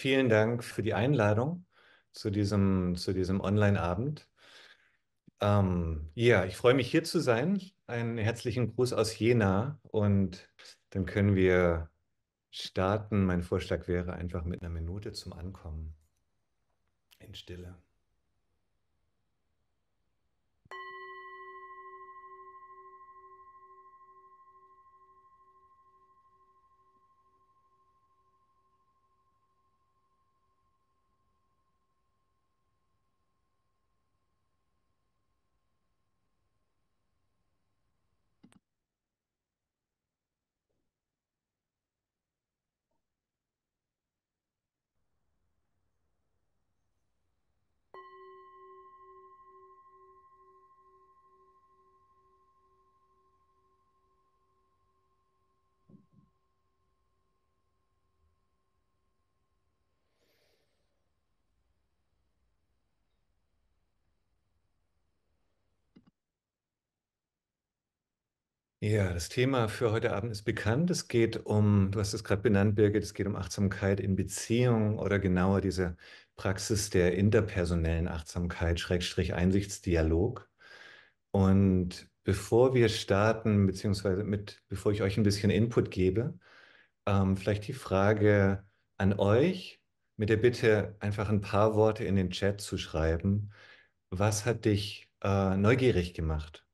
Vielen Dank für die Einladung zu diesem, zu diesem Online-Abend. Ähm, ja, ich freue mich hier zu sein. Einen herzlichen Gruß aus Jena und dann können wir starten. Mein Vorschlag wäre einfach mit einer Minute zum Ankommen in Stille. Ja, das Thema für heute Abend ist bekannt. Es geht um, du hast es gerade benannt, Birgit, es geht um Achtsamkeit in Beziehung oder genauer diese Praxis der interpersonellen Achtsamkeit, Schrägstrich Einsichtsdialog. Und bevor wir starten, beziehungsweise mit, bevor ich euch ein bisschen Input gebe, ähm, vielleicht die Frage an euch mit der Bitte, einfach ein paar Worte in den Chat zu schreiben. Was hat dich äh, neugierig gemacht?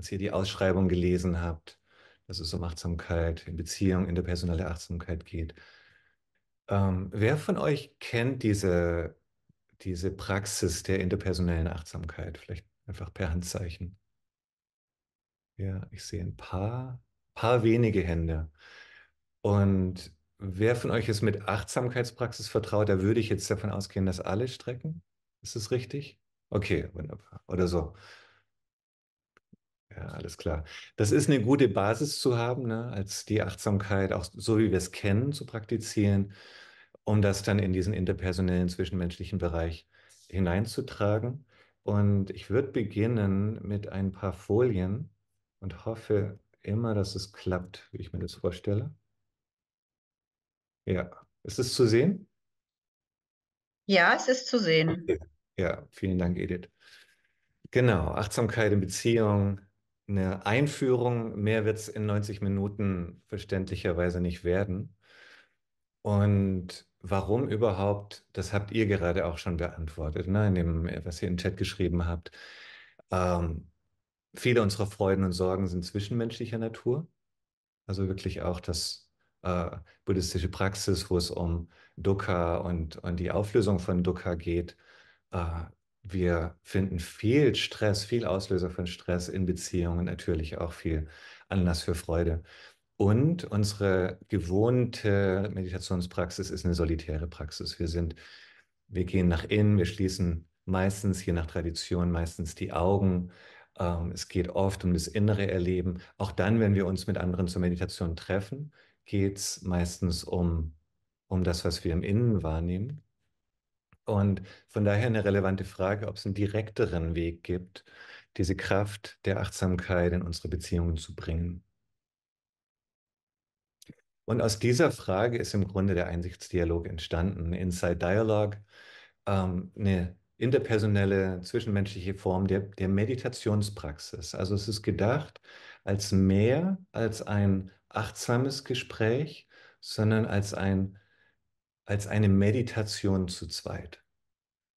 als ihr die Ausschreibung gelesen habt, dass es um Achtsamkeit in Beziehung, interpersonelle Achtsamkeit geht. Ähm, wer von euch kennt diese, diese Praxis der interpersonellen Achtsamkeit? Vielleicht einfach per Handzeichen. Ja, ich sehe ein paar, paar wenige Hände. Und wer von euch ist mit Achtsamkeitspraxis vertraut, da würde ich jetzt davon ausgehen, dass alle strecken. Ist das richtig? Okay, wunderbar. Oder so. Ja, alles klar. Das ist eine gute Basis zu haben, ne, als die Achtsamkeit, auch so wie wir es kennen, zu praktizieren, um das dann in diesen interpersonellen, zwischenmenschlichen Bereich hineinzutragen. Und ich würde beginnen mit ein paar Folien und hoffe immer, dass es klappt, wie ich mir das vorstelle. Ja, ist es zu sehen? Ja, es ist zu sehen. Okay. Ja, vielen Dank, Edith. Genau, Achtsamkeit in Beziehung, eine Einführung. Mehr wird es in 90 Minuten verständlicherweise nicht werden. Und warum überhaupt, das habt ihr gerade auch schon beantwortet, ne? in dem, was ihr im Chat geschrieben habt. Ähm, viele unserer Freuden und Sorgen sind zwischenmenschlicher Natur. Also wirklich auch das äh, buddhistische Praxis, wo es um Dukkha und, und die Auflösung von Dukkha geht, äh, wir finden viel Stress, viel Auslöser von Stress in Beziehungen, natürlich auch viel Anlass für Freude. Und unsere gewohnte Meditationspraxis ist eine solitäre Praxis. Wir sind, wir gehen nach innen, wir schließen meistens, je nach Tradition, meistens die Augen. Ähm, es geht oft um das innere Erleben. Auch dann, wenn wir uns mit anderen zur Meditation treffen, geht es meistens um, um das, was wir im Innen wahrnehmen. Und von daher eine relevante Frage, ob es einen direkteren Weg gibt, diese Kraft der Achtsamkeit in unsere Beziehungen zu bringen. Und aus dieser Frage ist im Grunde der Einsichtsdialog entstanden. Inside Dialogue, ähm, eine interpersonelle, zwischenmenschliche Form der, der Meditationspraxis. Also es ist gedacht als mehr als ein achtsames Gespräch, sondern als, ein, als eine Meditation zu zweit.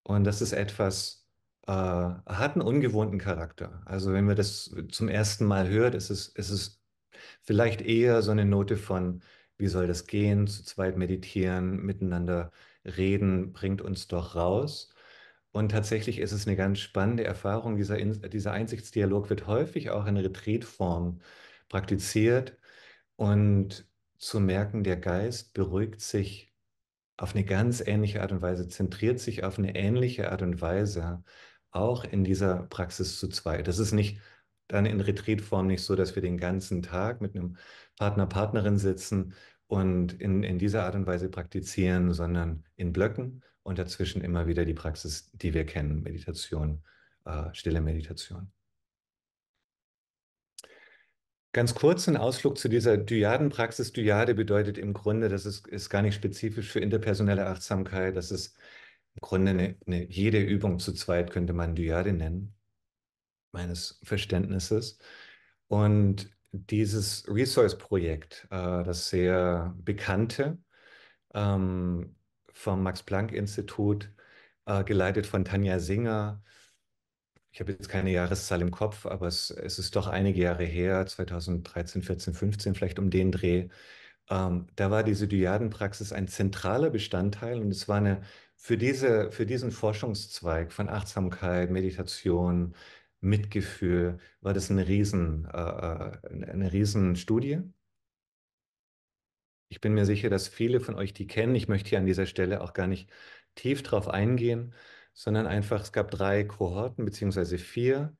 Und das ist etwas, äh, hat einen ungewohnten Charakter. Also wenn man das zum ersten Mal hört, ist es, ist es vielleicht eher so eine Note von, wie soll das gehen, zu zweit meditieren, miteinander reden, bringt uns doch raus. Und tatsächlich ist es eine ganz spannende Erfahrung. Dieser, dieser Einsichtsdialog wird häufig auch in Retreatform praktiziert. Und zu merken, der Geist beruhigt sich auf eine ganz ähnliche Art und Weise, zentriert sich auf eine ähnliche Art und Weise auch in dieser Praxis zu zweit. Das ist nicht dann in Retreatform nicht so, dass wir den ganzen Tag mit einem Partner, Partnerin sitzen und in, in dieser Art und Weise praktizieren, sondern in Blöcken und dazwischen immer wieder die Praxis, die wir kennen, Meditation, äh, stille Meditation. Ganz kurz ein Ausflug zu dieser Dyadenpraxis. Dyade bedeutet im Grunde, das ist, ist gar nicht spezifisch für interpersonelle Achtsamkeit. Das ist im Grunde eine, eine, jede Übung zu zweit könnte man Dyade nennen, meines Verständnisses. Und dieses Resource-Projekt, äh, das sehr bekannte ähm, vom Max-Planck-Institut, äh, geleitet von Tanja Singer, ich habe jetzt keine Jahreszahl im Kopf, aber es, es, ist doch einige Jahre her, 2013, 14, 15, vielleicht um den Dreh. Ähm, da war diese Dyadenpraxis ein zentraler Bestandteil und es war eine für diese, für diesen Forschungszweig von Achtsamkeit, Meditation, Mitgefühl, war das eine riesen, äh, äh eine riesen Studie. Ich bin mir sicher, dass viele von euch die kennen. Ich möchte hier an dieser Stelle auch gar nicht tief drauf eingehen sondern einfach, es gab drei Kohorten, beziehungsweise vier,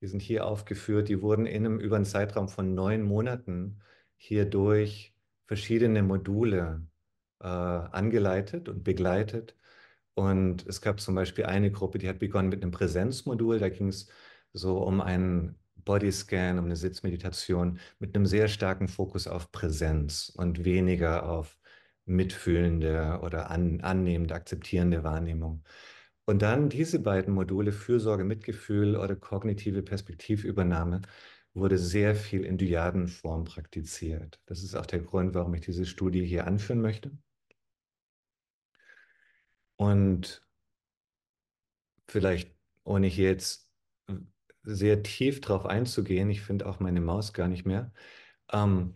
die sind hier aufgeführt, die wurden in einem, über einen Zeitraum von neun Monaten hier durch verschiedene Module äh, angeleitet und begleitet. Und es gab zum Beispiel eine Gruppe, die hat begonnen mit einem Präsenzmodul, da ging es so um einen Bodyscan, um eine Sitzmeditation mit einem sehr starken Fokus auf Präsenz und weniger auf mitfühlende oder an, annehmende, akzeptierende Wahrnehmung. Und dann diese beiden Module, Fürsorge, Mitgefühl oder kognitive Perspektivübernahme, wurde sehr viel in Dyadenform praktiziert. Das ist auch der Grund, warum ich diese Studie hier anführen möchte. Und vielleicht, ohne hier jetzt sehr tief drauf einzugehen, ich finde auch meine Maus gar nicht mehr, ähm,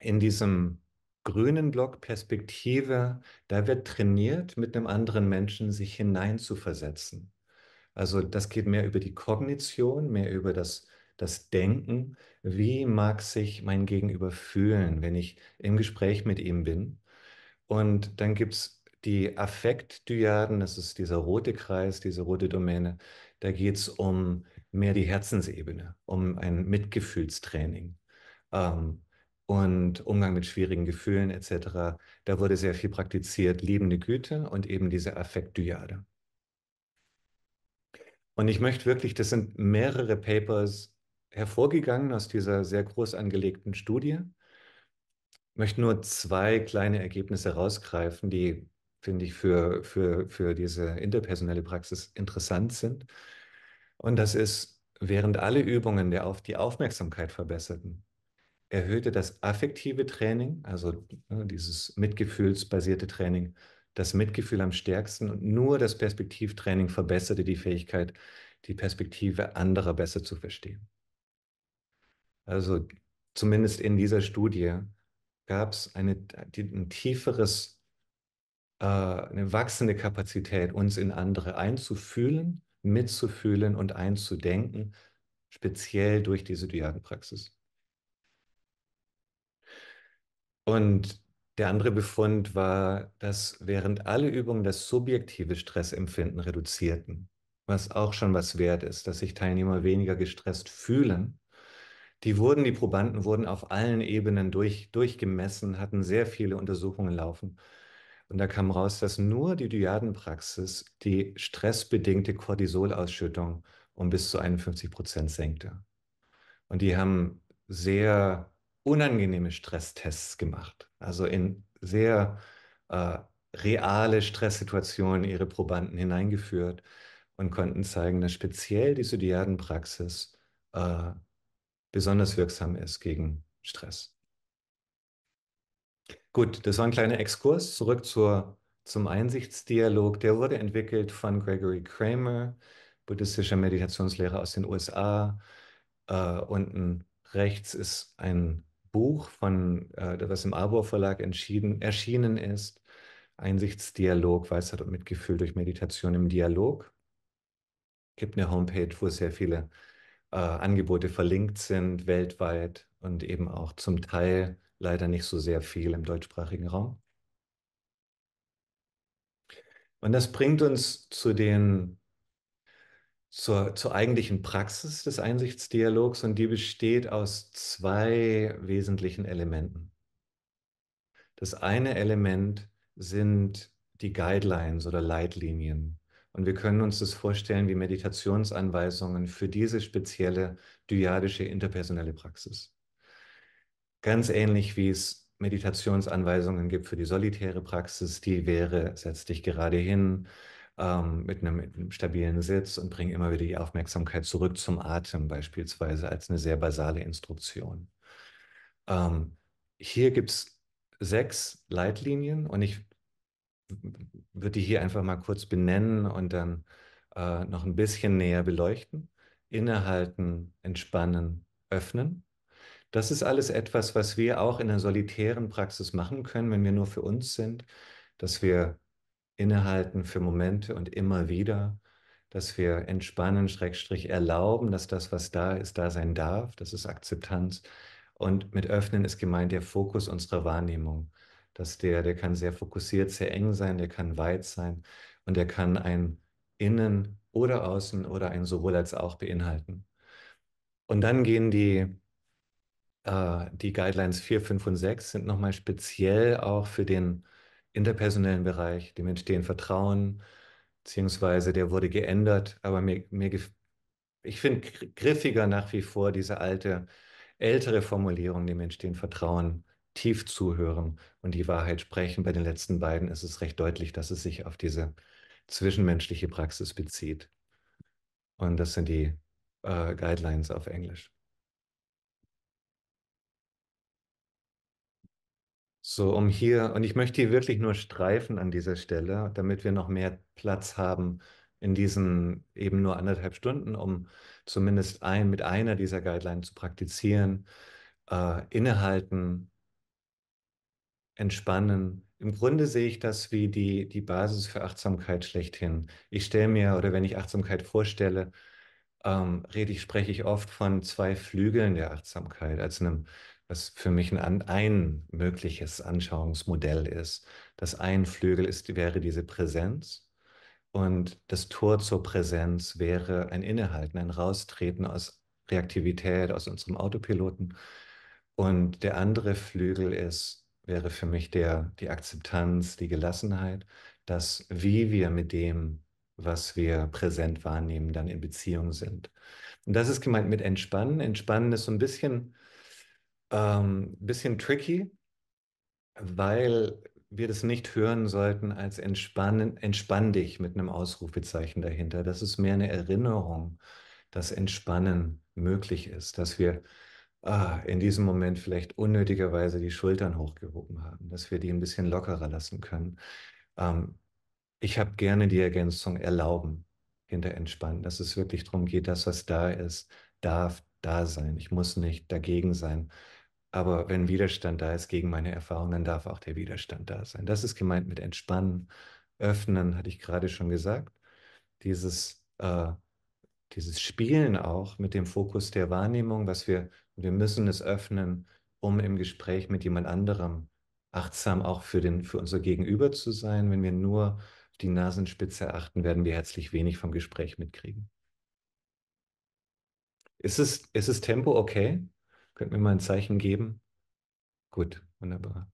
in diesem grünen Block Perspektive, da wird trainiert, mit einem anderen Menschen sich hineinzuversetzen. Also das geht mehr über die Kognition, mehr über das, das Denken. Wie mag sich mein Gegenüber fühlen, wenn ich im Gespräch mit ihm bin? Und dann gibt es die Affektdyaden, das ist dieser rote Kreis, diese rote Domäne. Da geht es um mehr die Herzensebene, um ein Mitgefühlstraining. Ähm, und Umgang mit schwierigen Gefühlen etc. Da wurde sehr viel praktiziert, liebende Güte und eben diese Affektdyade. Und ich möchte wirklich, das sind mehrere Papers hervorgegangen aus dieser sehr groß angelegten Studie. Ich möchte nur zwei kleine Ergebnisse rausgreifen, die, finde ich, für, für, für diese interpersonelle Praxis interessant sind. Und das ist, während alle Übungen der auf die Aufmerksamkeit verbesserten, erhöhte das affektive Training, also ne, dieses mitgefühlsbasierte Training, das Mitgefühl am stärksten und nur das Perspektivtraining verbesserte die Fähigkeit, die Perspektive anderer besser zu verstehen. Also zumindest in dieser Studie gab es eine, ein tieferes, äh, eine wachsende Kapazität, uns in andere einzufühlen, mitzufühlen und einzudenken, speziell durch diese Diagenpraxis. Und der andere Befund war, dass während alle Übungen das subjektive Stressempfinden reduzierten, was auch schon was wert ist, dass sich Teilnehmer weniger gestresst fühlen, die wurden, die Probanden wurden auf allen Ebenen durch, durchgemessen, hatten sehr viele Untersuchungen laufen. Und da kam raus, dass nur die Dyadenpraxis die stressbedingte Cortisolausschüttung um bis zu 51 Prozent senkte. Und die haben sehr unangenehme Stresstests gemacht. Also in sehr äh, reale Stresssituationen ihre Probanden hineingeführt und konnten zeigen, dass speziell die Sydiadenpraxis äh, besonders wirksam ist gegen Stress. Gut, das war ein kleiner Exkurs zurück zur, zum Einsichtsdialog. Der wurde entwickelt von Gregory Kramer, buddhistischer Meditationslehrer aus den USA. Äh, unten rechts ist ein Buch von, äh, was im Arbor Verlag erschienen ist, Einsichtsdialog, Weisheit und Mitgefühl durch Meditation im Dialog. Es Gibt eine Homepage, wo sehr viele äh, Angebote verlinkt sind, weltweit und eben auch zum Teil leider nicht so sehr viel im deutschsprachigen Raum. Und das bringt uns zu den zur, zur eigentlichen Praxis des Einsichtsdialogs und die besteht aus zwei wesentlichen Elementen. Das eine Element sind die Guidelines oder Leitlinien. Und wir können uns das vorstellen wie Meditationsanweisungen für diese spezielle dyadische interpersonelle Praxis. Ganz ähnlich wie es Meditationsanweisungen gibt für die solitäre Praxis, die wäre, setz dich gerade hin, ähm, mit, einem, mit, einem, stabilen Sitz und bringen immer wieder die Aufmerksamkeit zurück zum Atem beispielsweise als eine sehr basale Instruktion. Ähm, hier gibt es sechs Leitlinien und ich würde die hier einfach mal kurz benennen und dann äh, noch ein bisschen näher beleuchten. Innehalten, entspannen, öffnen. Das ist alles etwas, was wir auch in der solitären Praxis machen können, wenn wir nur für uns sind, dass wir innehalten für Momente und immer wieder, dass wir entspannen, Schrägstrich erlauben, dass das, was da ist, da sein darf. Das ist Akzeptanz. Und mit Öffnen ist gemeint der Fokus unserer Wahrnehmung. Dass der, der kann sehr fokussiert, sehr eng sein, der kann weit sein und der kann ein Innen oder Außen oder ein sowohl als auch beinhalten. Und dann gehen die, äh, die Guidelines 4, 5 und 6 sind nochmal speziell auch für den interpersonellen Bereich, dem entstehen Vertrauen, beziehungsweise der wurde geändert, aber mir, mir ich finde griffiger nach wie vor diese alte, ältere Formulierung, dem entstehen Vertrauen, tief zuhören und die Wahrheit sprechen. Bei den letzten beiden ist es recht deutlich, dass es sich auf diese zwischenmenschliche Praxis bezieht. Und das sind die äh, Guidelines auf Englisch. So, um hier, und ich möchte hier wirklich nur streifen an dieser Stelle, damit wir noch mehr Platz haben in diesen eben nur anderthalb Stunden, um zumindest ein, mit einer dieser Guidelines zu praktizieren, äh, innehalten, entspannen, im Grunde sehe ich das wie die, die Basis für Achtsamkeit schlechthin. Ich stelle mir, oder wenn ich Achtsamkeit vorstelle, ähm, rede ich, spreche ich oft von zwei Flügeln der Achtsamkeit, als einem was für mich ein, ein mögliches Anschauungsmodell ist. Das ein Flügel ist, wäre diese Präsenz und das Tor zur Präsenz wäre ein Innehalten, ein Raustreten aus Reaktivität, aus unserem Autopiloten. Und der andere Flügel ist, wäre für mich der, die Akzeptanz, die Gelassenheit, dass wie wir mit dem, was wir präsent wahrnehmen, dann in Beziehung sind. Und das ist gemeint mit Entspannen. Entspannen ist so ein bisschen, ähm, bisschen tricky, weil wir das nicht hören sollten als entspannen, entspann dich mit einem Ausrufezeichen dahinter. Das ist mehr eine Erinnerung, dass Entspannen möglich ist, dass wir ah, in diesem Moment vielleicht unnötigerweise die Schultern hochgehoben haben, dass wir die ein bisschen lockerer lassen können. Ähm, ich habe gerne die Ergänzung erlauben hinter entspannen, dass es wirklich darum geht, dass was da ist, darf da sein. Ich muss nicht dagegen sein. Aber wenn Widerstand da ist gegen meine Erfahrung, dann darf auch der Widerstand da sein. Das ist gemeint mit entspannen, öffnen, hatte ich gerade schon gesagt. Dieses, äh, dieses Spielen auch mit dem Fokus der Wahrnehmung, was wir, wir müssen es öffnen, um im Gespräch mit jemand anderem achtsam auch für, den, für unser Gegenüber zu sein. Wenn wir nur die Nasenspitze achten, werden wir herzlich wenig vom Gespräch mitkriegen. Ist es, ist es Tempo okay? Könnt mir mal ein Zeichen geben? Gut, wunderbar.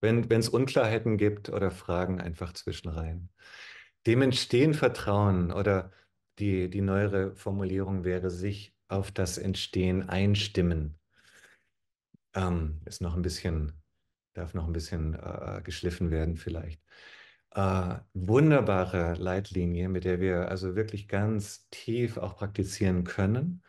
Wenn es Unklarheiten gibt oder Fragen, einfach zwischenreihen. Dem entstehen Vertrauen oder die, die neuere Formulierung wäre, sich auf das Entstehen einstimmen. Ähm, ist noch ein bisschen, darf noch ein bisschen äh, geschliffen werden vielleicht. Äh, wunderbare Leitlinie, mit der wir also wirklich ganz tief auch praktizieren können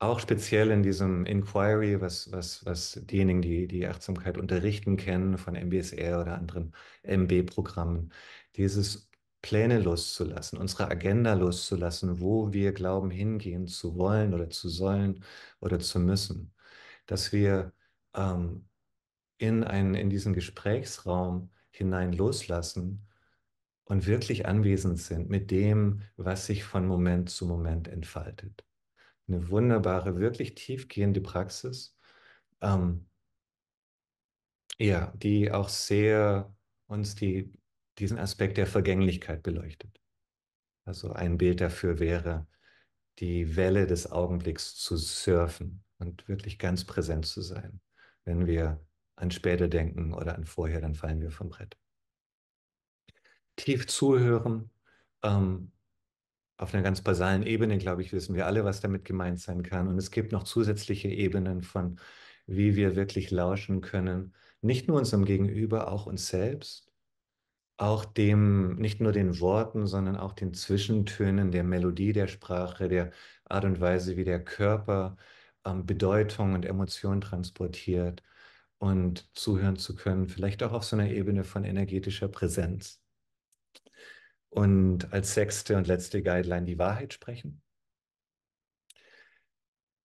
auch speziell in diesem Inquiry, was, was, was diejenigen, die die Achtsamkeit unterrichten, kennen von MBSR oder anderen MB-Programmen, dieses Pläne loszulassen, unsere Agenda loszulassen, wo wir glauben hingehen zu wollen oder zu sollen oder zu müssen, dass wir ähm, in, einen, in diesen Gesprächsraum hinein loslassen und wirklich anwesend sind mit dem, was sich von Moment zu Moment entfaltet eine wunderbare, wirklich tiefgehende Praxis, ähm, ja, die auch sehr uns die, diesen Aspekt der Vergänglichkeit beleuchtet. Also ein Bild dafür wäre, die Welle des Augenblicks zu surfen und wirklich ganz präsent zu sein. Wenn wir an später denken oder an vorher, dann fallen wir vom Brett. Tief zuhören, ähm, auf einer ganz basalen Ebene, glaube ich, wissen wir alle, was damit gemeint sein kann. Und es gibt noch zusätzliche Ebenen von, wie wir wirklich lauschen können, nicht nur unserem Gegenüber, auch uns selbst, auch dem, nicht nur den Worten, sondern auch den Zwischentönen, der Melodie der Sprache, der Art und Weise, wie der Körper ähm, Bedeutung und Emotion transportiert und zuhören zu können, vielleicht auch auf so einer Ebene von energetischer Präsenz und als sechste und letzte Guideline die Wahrheit sprechen.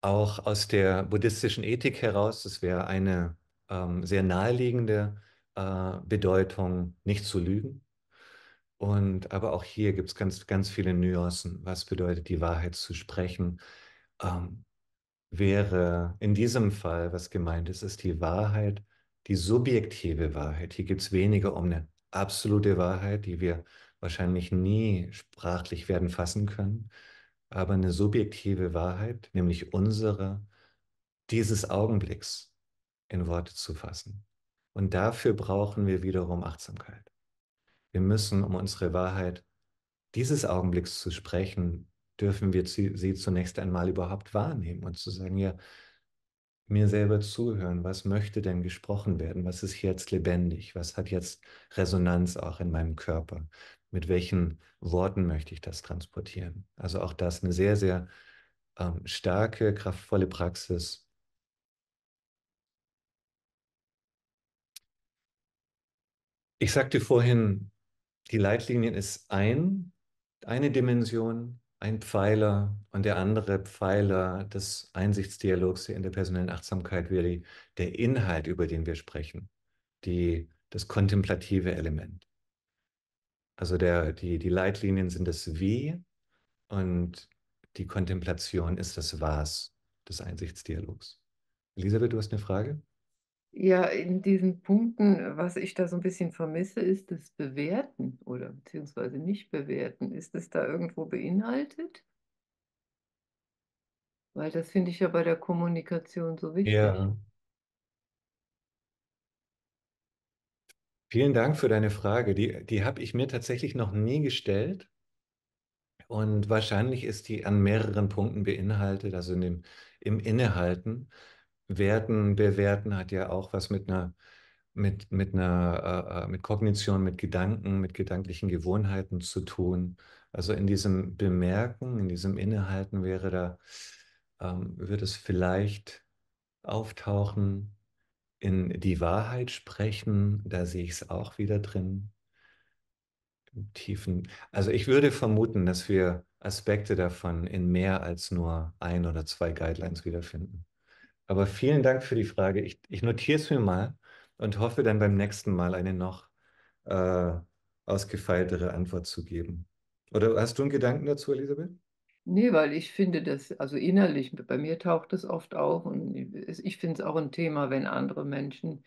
Auch aus der buddhistischen Ethik heraus, das wäre eine ähm, sehr naheliegende äh, Bedeutung, nicht zu lügen. Und aber auch hier gibt es ganz, ganz viele Nuancen. Was bedeutet die Wahrheit zu sprechen? Ähm, wäre in diesem Fall, was gemeint ist, ist die Wahrheit, die subjektive Wahrheit. Hier geht es weniger um eine absolute Wahrheit, die wir wahrscheinlich nie sprachlich werden fassen können, aber eine subjektive Wahrheit, nämlich unsere, dieses Augenblicks in Worte zu fassen. Und dafür brauchen wir wiederum Achtsamkeit. Wir müssen, um unsere Wahrheit dieses Augenblicks zu sprechen, dürfen wir sie zunächst einmal überhaupt wahrnehmen und zu sagen, ja, mir selber zuhören, was möchte denn gesprochen werden, was ist jetzt lebendig, was hat jetzt Resonanz auch in meinem Körper, mit welchen Worten möchte ich das transportieren. Also auch das eine sehr, sehr ähm, starke, kraftvolle Praxis. Ich sagte vorhin, die Leitlinien ist ein, eine Dimension, ein Pfeiler und der andere Pfeiler des Einsichtsdialogs in der personellen Achtsamkeit wäre der Inhalt, über den wir sprechen, die, das kontemplative Element. Also der, die, die Leitlinien sind das Wie und die Kontemplation ist das Was des Einsichtsdialogs. Elisabeth, du hast eine Frage? Ja, in diesen Punkten, was ich da so ein bisschen vermisse, ist das Bewerten oder beziehungsweise nicht bewerten. Ist es da irgendwo beinhaltet? Weil das finde ich ja bei der Kommunikation so wichtig. Ja, Vielen Dank für deine Frage. Die, die habe ich mir tatsächlich noch nie gestellt. Und wahrscheinlich ist die an mehreren Punkten beinhaltet, also in dem, im Innehalten. Werten, bewerten hat ja auch was mit einer, mit, mit einer, äh, äh, mit Kognition, mit Gedanken, mit gedanklichen Gewohnheiten zu tun. Also in diesem Bemerken, in diesem Innehalten wäre da, ähm, wird es vielleicht auftauchen, in die Wahrheit sprechen, da sehe ich es auch wieder drin. Im tiefen. Also ich würde vermuten, dass wir Aspekte davon in mehr als nur ein oder zwei Guidelines wiederfinden. Aber vielen Dank für die Frage. Ich, ich notiere es mir mal und hoffe dann beim nächsten Mal eine noch äh, ausgefeiltere Antwort zu geben. Oder hast du einen Gedanken dazu, Elisabeth? Nee, weil ich finde das, also innerlich, bei mir taucht das oft auf und ich finde es auch ein Thema, wenn andere Menschen,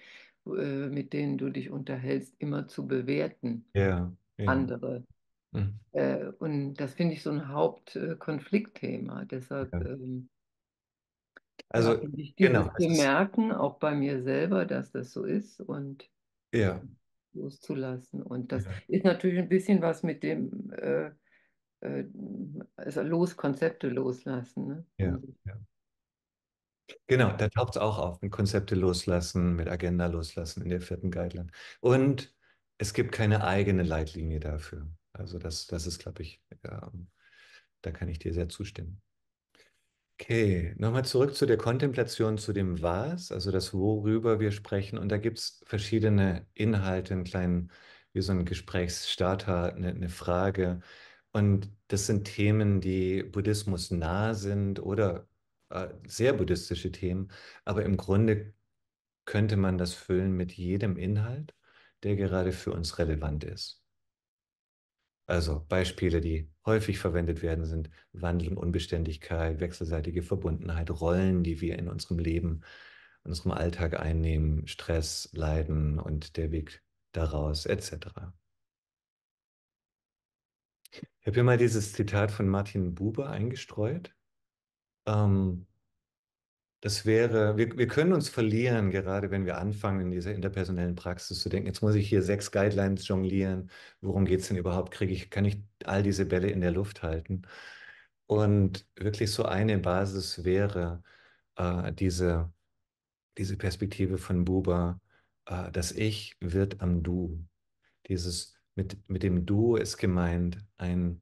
äh, mit denen du dich unterhältst, immer zu bewerten. Ja. ja. Andere. Mhm. Äh, und das finde ich so ein Hauptkonfliktthema. Deshalb. Ja. Ähm, also, ich genau. Bemerken, auch bei mir selber, dass das so ist und ja. loszulassen. Und das ja. ist natürlich ein bisschen was mit dem. Äh, äh, also los, Konzepte loslassen. Ne? Ja, also ja. Genau, da taucht es auch auf, mit Konzepte loslassen, mit Agenda loslassen in der vierten Guideline. Und es gibt keine eigene Leitlinie dafür. Also das, das ist, glaube ich, ja, ähm, da kann ich dir sehr zustimmen. Okay, nochmal zurück zu der Kontemplation, zu dem Was, also das, worüber wir sprechen. Und da gibt es verschiedene Inhalte, einen kleinen, wie so ein Gesprächsstarter, eine, eine Frage, und das sind Themen, die Buddhismus nah sind oder äh, sehr buddhistische Themen. Aber im Grunde könnte man das füllen mit jedem Inhalt, der gerade für uns relevant ist. Also Beispiele, die häufig verwendet werden, sind Wandel und Unbeständigkeit, wechselseitige Verbundenheit, Rollen, die wir in unserem Leben, in unserem Alltag einnehmen, Stress, Leiden und der Weg daraus etc. Ich habe hier mal dieses Zitat von Martin Buber eingestreut. Ähm, das wäre, wir, wir können uns verlieren, gerade wenn wir anfangen, in dieser interpersonellen Praxis zu denken. Jetzt muss ich hier sechs Guidelines jonglieren. Worum geht es denn überhaupt? Kriege ich, kann ich all diese Bälle in der Luft halten? Und wirklich so eine Basis wäre äh, diese, diese Perspektive von Buber, äh, das Ich wird am Du. Dieses mit, mit dem Du ist gemeint ein,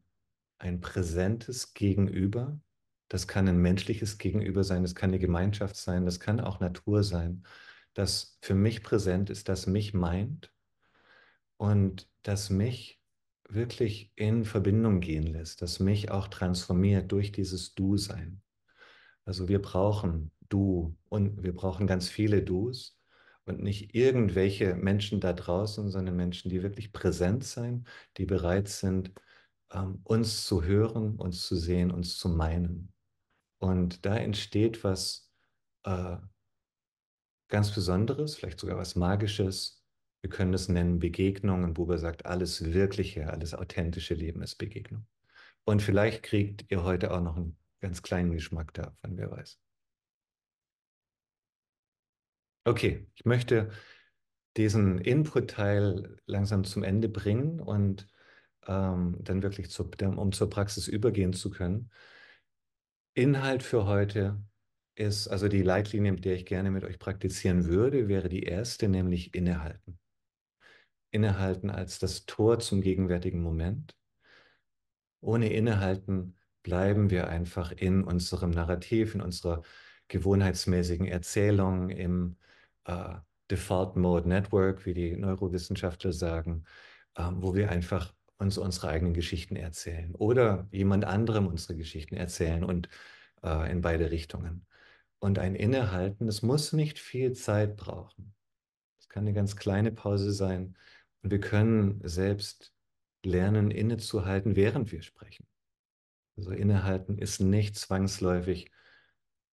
ein präsentes Gegenüber. Das kann ein menschliches Gegenüber sein, das kann eine Gemeinschaft sein, das kann auch Natur sein, das für mich präsent ist, das mich meint und das mich wirklich in Verbindung gehen lässt, das mich auch transformiert durch dieses Du-Sein. Also wir brauchen Du und wir brauchen ganz viele Dus und nicht irgendwelche Menschen da draußen, sondern Menschen, die wirklich präsent sein, die bereit sind, ähm, uns zu hören, uns zu sehen, uns zu meinen. Und da entsteht was äh, ganz Besonderes, vielleicht sogar was Magisches. Wir können es nennen Begegnung. Und Buber sagt, alles Wirkliche, alles authentische Leben ist Begegnung. Und vielleicht kriegt ihr heute auch noch einen ganz kleinen Geschmack davon, wer weiß. Okay, ich möchte diesen Input-Teil langsam zum Ende bringen und ähm, dann wirklich, zu, um zur Praxis übergehen zu können. Inhalt für heute ist, also die Leitlinie, mit der ich gerne mit euch praktizieren würde, wäre die erste, nämlich innehalten. Innehalten als das Tor zum gegenwärtigen Moment. Ohne Innehalten bleiben wir einfach in unserem Narrativ, in unserer gewohnheitsmäßigen Erzählung, im äh, Default Mode Network, wie die Neurowissenschaftler sagen, äh, wo wir einfach uns unsere eigenen Geschichten erzählen oder jemand anderem unsere Geschichten erzählen und äh, in beide Richtungen. Und ein Innehalten, das muss nicht viel Zeit brauchen. Es kann eine ganz kleine Pause sein und wir können selbst lernen, innezuhalten, während wir sprechen. Also innehalten ist nicht zwangsläufig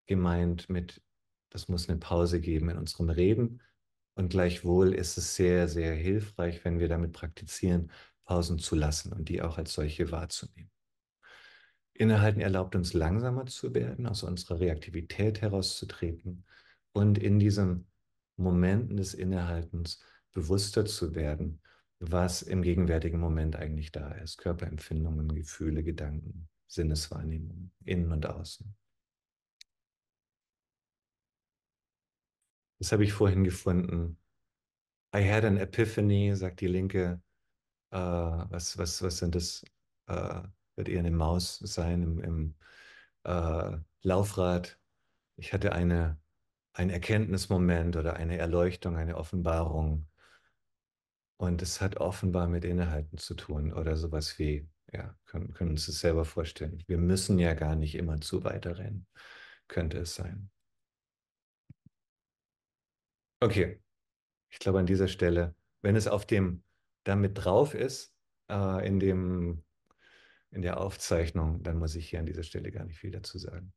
gemeint mit es muss eine Pause geben in unserem Reden. Und gleichwohl ist es sehr, sehr hilfreich, wenn wir damit praktizieren, Pausen zu lassen und die auch als solche wahrzunehmen. Innehalten erlaubt uns langsamer zu werden, aus unserer Reaktivität herauszutreten und in diesen Momenten des Innehaltens bewusster zu werden, was im gegenwärtigen Moment eigentlich da ist. Körperempfindungen, Gefühle, Gedanken, Sinneswahrnehmungen, innen und außen. Das habe ich vorhin gefunden. I had an epiphany, sagt die Linke. Äh, was, was, was sind das? Äh, wird eher eine Maus sein im, im äh, Laufrad. Ich hatte eine, einen Erkenntnismoment oder eine Erleuchtung, eine Offenbarung. Und es hat offenbar mit Inhalten zu tun oder sowas wie, ja, können, können uns das selber vorstellen. Wir müssen ja gar nicht immer zu weiter rennen, könnte es sein. Okay, ich glaube an dieser Stelle, wenn es auf dem damit drauf ist, äh, in, dem, in der Aufzeichnung, dann muss ich hier an dieser Stelle gar nicht viel dazu sagen.